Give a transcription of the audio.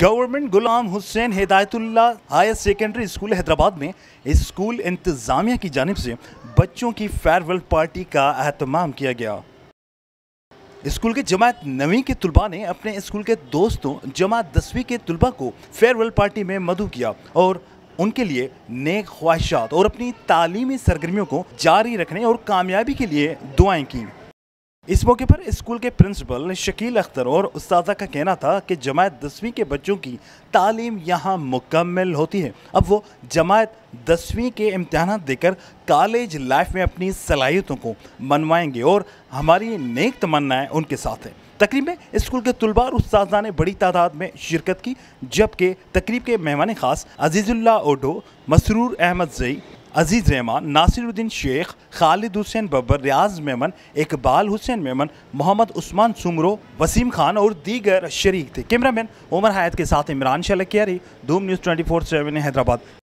government Ghulam Hussain Hidayatullah higher secondary school Hyderabad में school इंतज़ामिया की जानब से बच्चों की फेयरवेल पार्टी का अहतमाम किया गया स्कूल के जमात नवी के तलबा ने अपने स्कूल के दोस्तों जमात दसवीं के तलबा को फेयरवेल पार्टी में मधु किया और उनके लिए नेक ख्वाहिशात और अपनी तालीमी सरगर्मियों को जारी रखने और कामयाबी के लिए दुआएं की इस मौके पर स्कूल के प्रिंसिपल शकील अख्तर और उस्तादा का कहना था कि जमायत दसवीं के बच्चों की तालीम यहाँ मुकम्मल होती है अब वो जमायत दसवीं के इम्तहान देकर कॉलेज लाइफ में अपनी सलाहियतों को मनवाएंगे और हमारी नेक तमन्नाएँ उनके साथ हैं तकरीब में स्कूल के तलबा और उस्तादा ने बड़ी तादाद में शिरकत की जबकि तकरीब के मेहमान खास अजीज़ुल्ला ओडो मसरूर अहमद जई अजीज़ रहमान नासिरुद्दीन शेख खालिद हुसैन बब्बर रियाज मेमन इकबाल हुसैन मेमन मोहम्मद उस्मान सुमरो वसीम खान और दीगर शरीक थे कैमरामैन उमर हायत के साथ इमरान शलकियारी Dhoom news twenty four seven Hyderabad